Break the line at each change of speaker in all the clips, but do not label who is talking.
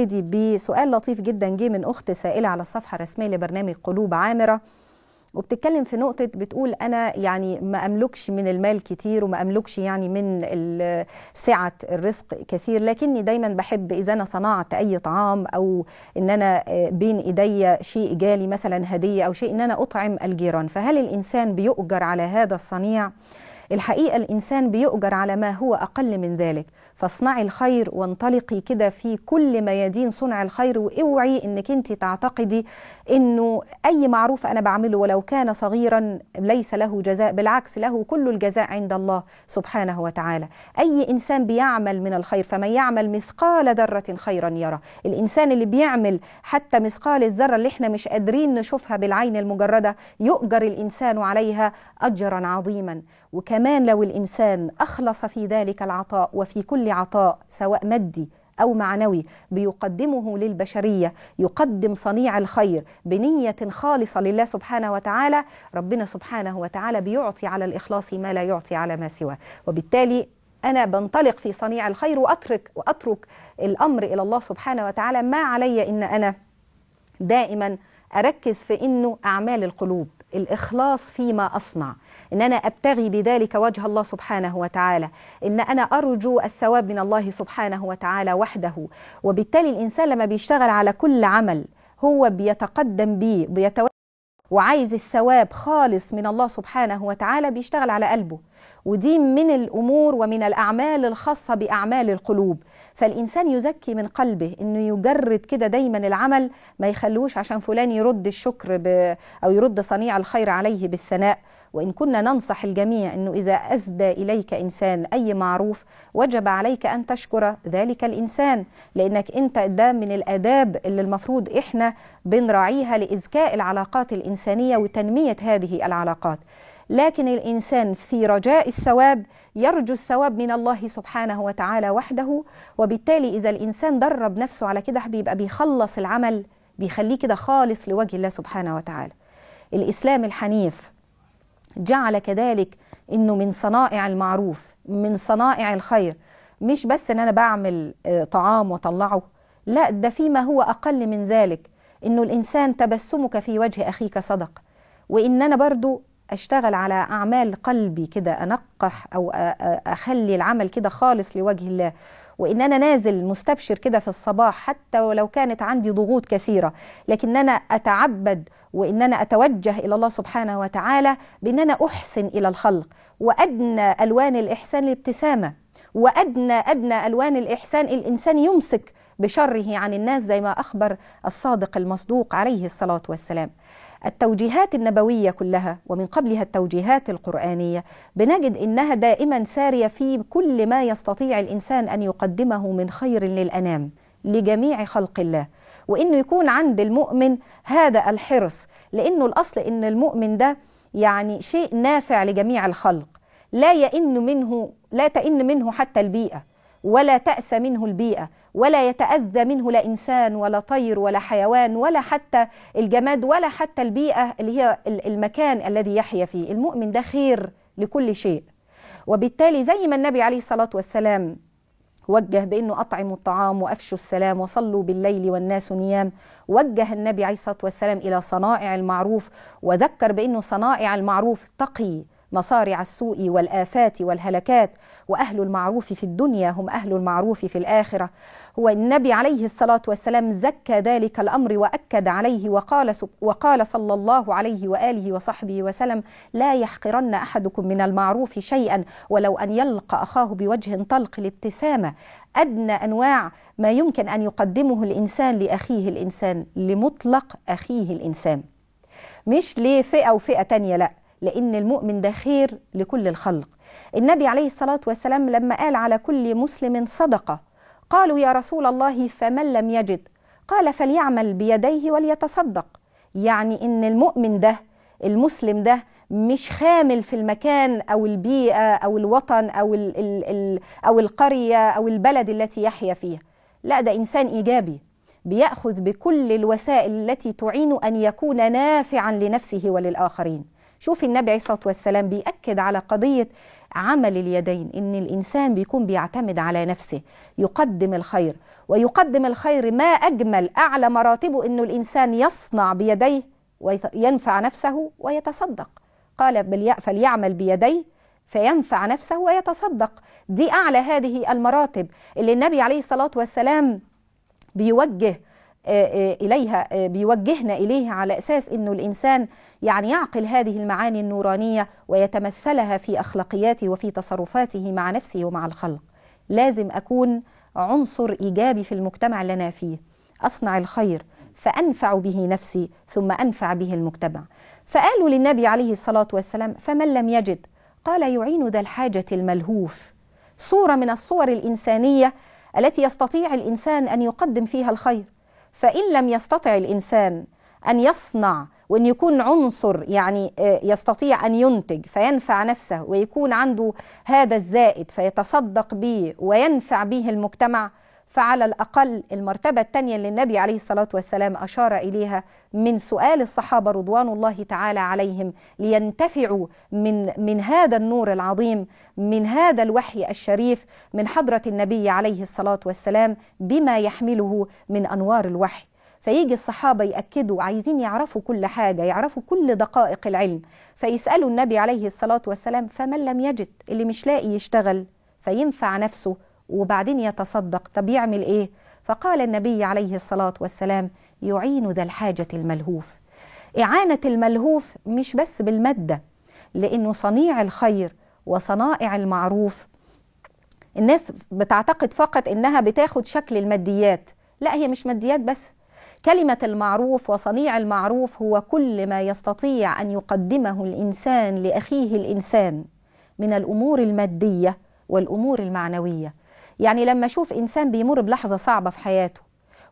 نبتدي بسؤال لطيف جدا جه من اخت سائله على الصفحه الرسميه لبرنامج قلوب عامره وبتتكلم في نقطة بتقول أنا يعني ما أملكش من المال كتير وما أملكش يعني من سعة الرزق كثير لكني دايما بحب إذا أنا صنعت أي طعام أو إن أنا آه، بين إيدي شيء جالي مثلا هدية أو شيء إن أنا أطعم الجيران فهل الإنسان بيؤجر على هذا الصنيع؟ الحقيقة الإنسان بيؤجر على ما هو أقل من ذلك فاصنعي الخير وانطلقي كده في كل ميادين صنع الخير واوعي انك انت تعتقدي انه اي معروف انا بعمله ولو كان صغيرا ليس له جزاء بالعكس له كل الجزاء عند الله سبحانه وتعالى اي انسان بيعمل من الخير فمن يعمل مثقال ذره خيرا يرى الانسان اللي بيعمل حتى مثقال الذره اللي احنا مش قادرين نشوفها بالعين المجرده يؤجر الانسان عليها اجرا عظيما وكان كمان لو الإنسان أخلص في ذلك العطاء وفي كل عطاء سواء مادي أو معنوي بيقدمه للبشرية يقدم صنيع الخير بنية خالصة لله سبحانه وتعالى ربنا سبحانه وتعالى بيعطي على الإخلاص ما لا يعطي على ما سواه وبالتالي أنا بنطلق في صنيع الخير وأترك, وأترك الأمر إلى الله سبحانه وتعالى ما علي إن أنا دائما أركز في أنه أعمال القلوب الإخلاص فيما أصنع إن أنا أبتغي بذلك وجه الله سبحانه وتعالى إن أنا أرجو الثواب من الله سبحانه وتعالى وحده وبالتالي الإنسان لما بيشتغل على كل عمل هو بيتقدم بيه بيتو... وعايز الثواب خالص من الله سبحانه وتعالى بيشتغل على قلبه ودي من الأمور ومن الأعمال الخاصة بأعمال القلوب فالإنسان يزكي من قلبه إنه يجرد كده دايما العمل ما يخلوش عشان فلان يرد الشكر ب أو يرد صنيع الخير عليه بالثناء وإن كنا ننصح الجميع أنه إذا أسدى إليك إنسان أي معروف وجب عليك أن تشكر ذلك الإنسان لأنك أنت ده من الأداب اللي المفروض إحنا بنراعيها لإزكاء العلاقات الإنسانية وتنمية هذه العلاقات لكن الإنسان في رجاء الثواب يرجو الثواب من الله سبحانه وتعالى وحده وبالتالي إذا الإنسان درب نفسه على كده بيبقى بيخلص العمل بيخليه كده خالص لوجه الله سبحانه وتعالى الإسلام الحنيف جعل كذلك انه من صنائع المعروف من صنائع الخير مش بس ان انا بعمل آه، طعام واطلعه لا ده فيما هو اقل من ذلك انه الانسان تبسمك في وجه اخيك صدق وان انا برضو اشتغل على اعمال قلبي كده انقح او اخلي العمل كده خالص لوجه الله وان انا نازل مستبشر كده في الصباح حتى ولو كانت عندي ضغوط كثيره لكن انا اتعبد وان انا اتوجه الى الله سبحانه وتعالى بان انا احسن الى الخلق وادنى الوان الاحسان الابتسامه وادنى ادنى الوان الاحسان الانسان يمسك بشره عن الناس زي ما اخبر الصادق المصدوق عليه الصلاه والسلام التوجيهات النبوية كلها ومن قبلها التوجيهات القرآنية بنجد إنها دائما سارية في كل ما يستطيع الإنسان أن يقدمه من خير للأنام لجميع خلق الله وإنه يكون عند المؤمن هذا الحرص لأنه الأصل إن المؤمن ده يعني شيء نافع لجميع الخلق لا يئن منه لا تئن منه حتى البيئة ولا تأس منه البيئة ولا يتأذى منه لا إنسان ولا طير ولا حيوان ولا حتى الجماد ولا حتى البيئة اللي هي المكان الذي يحيا فيه المؤمن ده خير لكل شيء وبالتالي زي ما النبي عليه الصلاة والسلام وجه بأنه أطعموا الطعام وأفشوا السلام وصلوا بالليل والناس نيام وجه النبي عليه الصلاة والسلام إلى صنائع المعروف وذكر بأنه صنائع المعروف تقي مصارع السوء والآفات والهلكات وأهل المعروف في الدنيا هم أهل المعروف في الآخرة هو النبي عليه الصلاة والسلام زكى ذلك الأمر وأكد عليه وقال, وقال صلى الله عليه وآله وصحبه وسلم لا يحقرن أحدكم من المعروف شيئا ولو أن يلقى أخاه بوجه طلق الابتسامة أدنى أنواع ما يمكن أن يقدمه الإنسان لأخيه الإنسان لمطلق أخيه الإنسان مش لفئة وفئة تانية لأ لأن المؤمن ده خير لكل الخلق النبي عليه الصلاة والسلام لما قال على كل مسلم صدقة قالوا يا رسول الله فمن لم يجد قال فليعمل بيديه وليتصدق يعني إن المؤمن ده المسلم ده مش خامل في المكان أو البيئة أو الوطن أو, ال ال الـ أو القرية أو البلد التي يحيا فيها لا ده إنسان إيجابي بيأخذ بكل الوسائل التي تعين أن يكون نافعا لنفسه وللآخرين شوف النبي عليه الصلاه والسلام بياكد على قضيه عمل اليدين ان الانسان بيكون بيعتمد على نفسه يقدم الخير ويقدم الخير ما اجمل اعلى مراتبه انه الانسان يصنع بيديه وينفع نفسه ويتصدق قال بل فليعمل بيديه فينفع نفسه ويتصدق دي اعلى هذه المراتب اللي النبي عليه الصلاه والسلام بيوجه آه، آه، إليها آه، بيوجهنا إليه على أساس أنه الإنسان يعني يعقل هذه المعاني النورانية ويتمثلها في أخلاقياته وفي تصرفاته مع نفسه ومع الخلق لازم أكون عنصر إيجابي في المجتمع اللي أنا فيه أصنع الخير فأنفع به نفسي ثم أنفع به المجتمع فقالوا للنبي عليه الصلاة والسلام فمن لم يجد قال يعين ذا الحاجة الملهوف صورة من الصور الإنسانية التي يستطيع الإنسان أن يقدم فيها الخير فإن لم يستطع الإنسان أن يصنع وأن يكون عنصر يعني آه، يستطيع أن ينتج فينفع نفسه ويكون عنده هذا الزائد فيتصدق به وينفع به المجتمع فعلى الأقل المرتبة الثانية اللي النبي عليه الصلاة والسلام أشار إليها من سؤال الصحابة رضوان الله تعالى عليهم لينتفعوا من, من هذا النور العظيم من هذا الوحي الشريف من حضرة النبي عليه الصلاة والسلام بما يحمله من أنوار الوحي فيجي الصحابة يأكدوا عايزين يعرفوا كل حاجة يعرفوا كل دقائق العلم فيسألوا النبي عليه الصلاة والسلام فمن لم يجد اللي مش لاقي يشتغل فينفع نفسه وبعدين يتصدق طب يعمل إيه؟ فقال النبي عليه الصلاة والسلام يعين ذا الحاجة الملهوف إعانة الملهوف مش بس بالمادة لأنه صنيع الخير وصنائع المعروف الناس بتعتقد فقط إنها بتاخد شكل الماديات لا هي مش ماديات بس كلمة المعروف وصنيع المعروف هو كل ما يستطيع أن يقدمه الإنسان لأخيه الإنسان من الأمور المادية والأمور المعنوية يعني لما أشوف إنسان بيمر بلحظة صعبة في حياته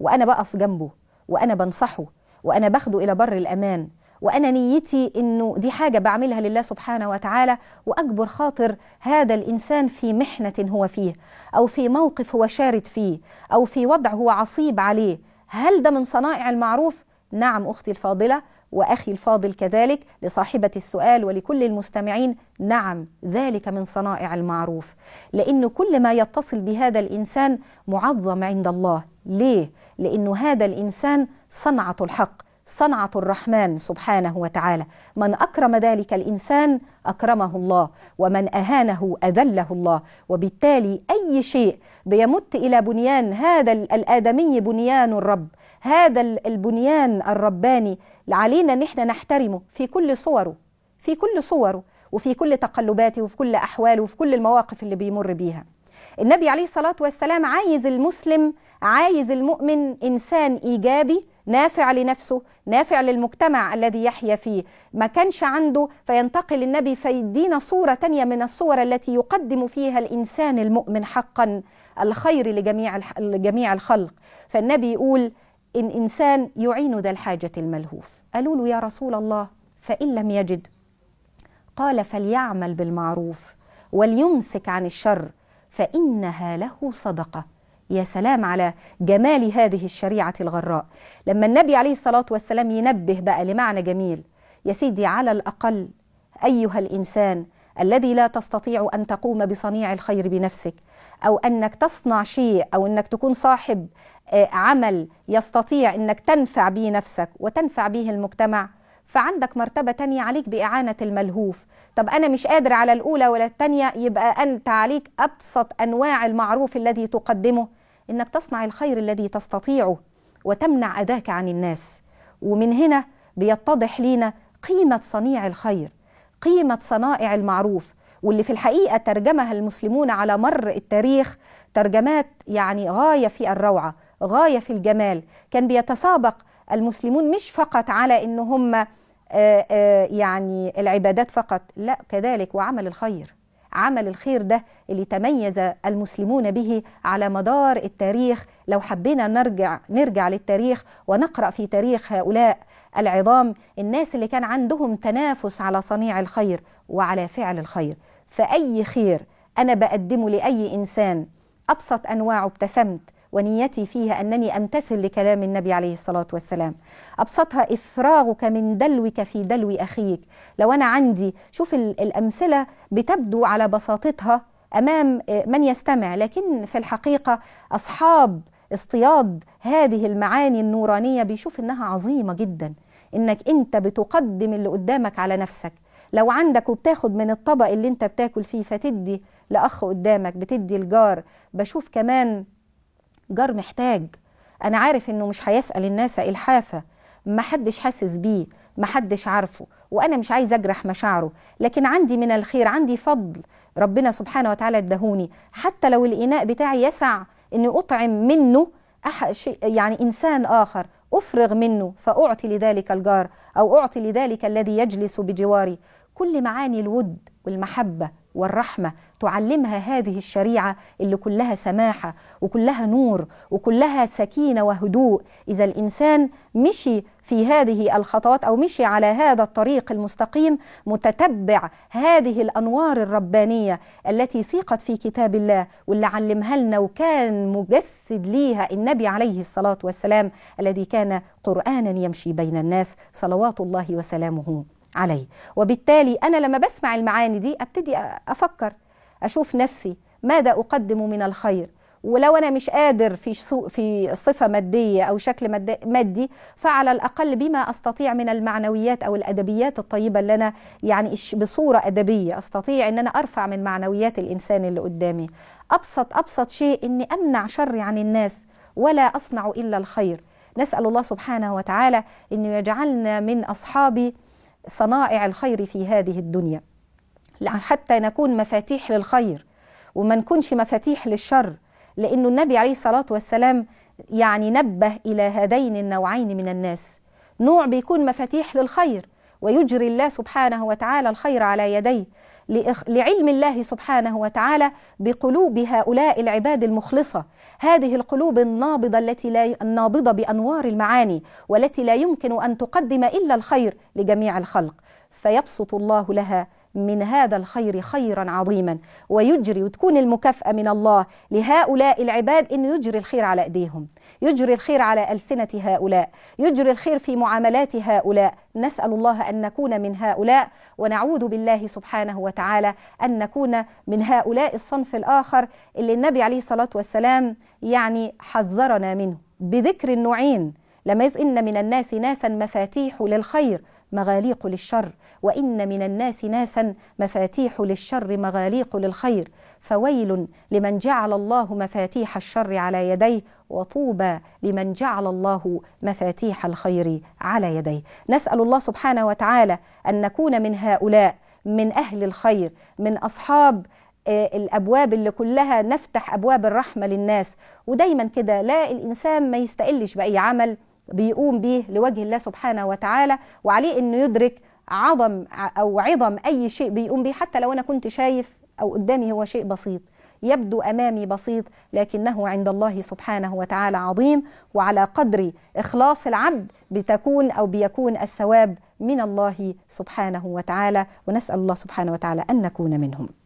وأنا بقف جنبه وأنا بنصحه وأنا باخده إلى بر الأمان وأنا نيتي إنه دي حاجة بعملها لله سبحانه وتعالى وأجبر خاطر هذا الإنسان في محنة هو فيه أو في موقف هو شارد فيه أو في وضع هو عصيب عليه هل ده من صنائع المعروف؟ نعم أختي الفاضلة وأخي الفاضل كذلك لصاحبة السؤال ولكل المستمعين نعم ذلك من صنائع المعروف لأن كل ما يتصل بهذا الإنسان معظم عند الله ليه؟ لأن هذا الإنسان صنعة الحق صنعة الرحمن سبحانه وتعالى من أكرم ذلك الإنسان أكرمه الله ومن أهانه أذله الله وبالتالي أي شيء بيمت إلى بنيان هذا الآدمي بنيان الرب هذا البنيان الرباني علينا أن احنا نحترمه في كل صوره في كل صوره وفي كل تقلباته وفي كل أحواله وفي كل المواقف اللي بيمر بيها النبي عليه الصلاة والسلام عايز المسلم عايز المؤمن إنسان إيجابي نافع لنفسه نافع للمجتمع الذي يحيا فيه ما كانش عنده فينتقل النبي فيدينا صورة تانية من الصور التي يقدم فيها الإنسان المؤمن حقا الخير لجميع لجميع الخلق فالنبي يقول إن إنسان يعين ذا الحاجة الملهوف قالوا له يا رسول الله فإن لم يجد قال فليعمل بالمعروف وليمسك عن الشر فإنها له صدقة يا سلام على جمال هذه الشريعة الغراء لما النبي عليه الصلاة والسلام ينبه بقى لمعنى جميل يا سيدي على الأقل أيها الإنسان الذي لا تستطيع أن تقوم بصنيع الخير بنفسك أو أنك تصنع شيء أو أنك تكون صاحب آه، عمل يستطيع أنك تنفع به نفسك وتنفع به المجتمع فعندك مرتبة تانية عليك بإعانة الملهوف طب أنا مش قادر على الأولى ولا الثانية يبقى أنت عليك أبسط أنواع المعروف الذي تقدمه انك تصنع الخير الذي تستطيعه وتمنع اذاك عن الناس ومن هنا بيتضح لينا قيمه صنيع الخير قيمه صنائع المعروف واللي في الحقيقه ترجمها المسلمون على مر التاريخ ترجمات يعني غايه في الروعه غايه في الجمال كان بيتسابق المسلمون مش فقط على ان هم آه، آه، يعني العبادات فقط لا كذلك وعمل الخير عمل الخير ده اللي تميز المسلمون به على مدار التاريخ لو حبينا نرجع نرجع للتاريخ ونقرا في تاريخ هؤلاء العظام الناس اللي كان عندهم تنافس على صنيع الخير وعلى فعل الخير فاي خير انا بقدمه لاي انسان ابسط انواعه ابتسمت ونيتي فيها أنني أمتثل لكلام النبي عليه الصلاة والسلام أبسطها إفراغك من دلوك في دلو أخيك لو أنا عندي شوف الأمثلة بتبدو على بساطتها أمام آه، من يستمع لكن في الحقيقة أصحاب اصطياد هذه المعاني النورانية بيشوف إنها عظيمة جدا إنك أنت بتقدم اللي قدامك على نفسك لو عندك وبتاخد من الطبق اللي انت بتاكل فيه فتدي لأخ قدامك بتدي الجار بشوف كمان جار محتاج انا عارف انه مش هيسال الناس الحافه ما حدش حاسس بيه ما حدش عارفه وانا مش عايز اجرح مشاعره لكن عندي من الخير عندي فضل ربنا سبحانه وتعالى ادهوني حتى لو الاناء بتاعي يسع اني اطعم منه يعني انسان اخر افرغ منه فاعطي لذلك الجار او اعطي لذلك الذي يجلس بجواري كل معاني الود والمحبه والرحمة تعلمها هذه الشريعة اللي كلها سماحة وكلها نور وكلها سكينة وهدوء إذا الإنسان مشي في هذه الخطوات أو مشي على هذا الطريق المستقيم متتبع هذه الأنوار الربانية التي سيقت في كتاب الله واللي علمها لنا وكان مجسد ليها النبي عليه الصلاة والسلام الذي كان قرآنا يمشي بين الناس صلوات الله وسلامه عليه وبالتالي أنا لما بسمع المعاني دي أبتدي أفكر أشوف نفسي ماذا أقدم من الخير ولو أنا مش قادر في في صفة مادية أو شكل مادي فعلى الأقل بما أستطيع من المعنويات أو الأدبيات الطيبة اللي أنا يعني بصورة أدبية أستطيع أن أنا أرفع من معنويات الإنسان اللي قدامي أبسط أبسط شيء أني أمنع شر عن الناس ولا أصنع إلا الخير نسأل الله سبحانه وتعالى أنه يجعلنا من أصحاب صنائع الخير في هذه الدنيا حتى نكون مفاتيح للخير وما نكونش مفاتيح للشر لأن النبي عليه الصلاة والسلام يعني نبه إلى هذين النوعين من الناس نوع بيكون مفاتيح للخير ويجري الله سبحانه وتعالى الخير على يديه لعلم الله سبحانه وتعالى بقلوب هؤلاء العباد المخلصة هذه القلوب النابضة التي لا النابضة بأنوار المعاني والتي لا يمكن أن تقدم إلا الخير لجميع الخلق فيبسط الله لها من هذا الخير خيرا عظيما ويجري وتكون المكافأة من الله لهؤلاء العباد أن يجري الخير على أيديهم يجري الخير على ألسنة هؤلاء يجري الخير في معاملات هؤلاء نسأل الله أن نكون من هؤلاء ونعوذ بالله سبحانه وتعالى أن نكون من هؤلاء الصنف الآخر اللي النبي عليه الصلاة والسلام يعني حذرنا منه بذكر النوعين لما إن من الناس ناسا مفاتيح للخير مغاليق للشر وإن من الناس ناسا مفاتيح للشر مغاليق للخير فويل لمن جعل الله مفاتيح الشر على يديه وطوبى لمن جعل الله مفاتيح الخير على يديه نسأل الله سبحانه وتعالى أن نكون من هؤلاء من أهل الخير من أصحاب آه، الابواب اللي كلها نفتح ابواب الرحمه للناس ودايما كده لا الانسان ما يستقلش باي عمل بيقوم به لوجه الله سبحانه وتعالى وعليه انه يدرك عظم او عظم اي شيء بيقوم به حتى لو انا كنت شايف او قدامي هو شيء بسيط يبدو امامي بسيط لكنه عند الله سبحانه وتعالى عظيم وعلى قدر اخلاص العبد بتكون او بيكون الثواب من الله سبحانه وتعالى ونسال الله سبحانه وتعالى ان نكون منهم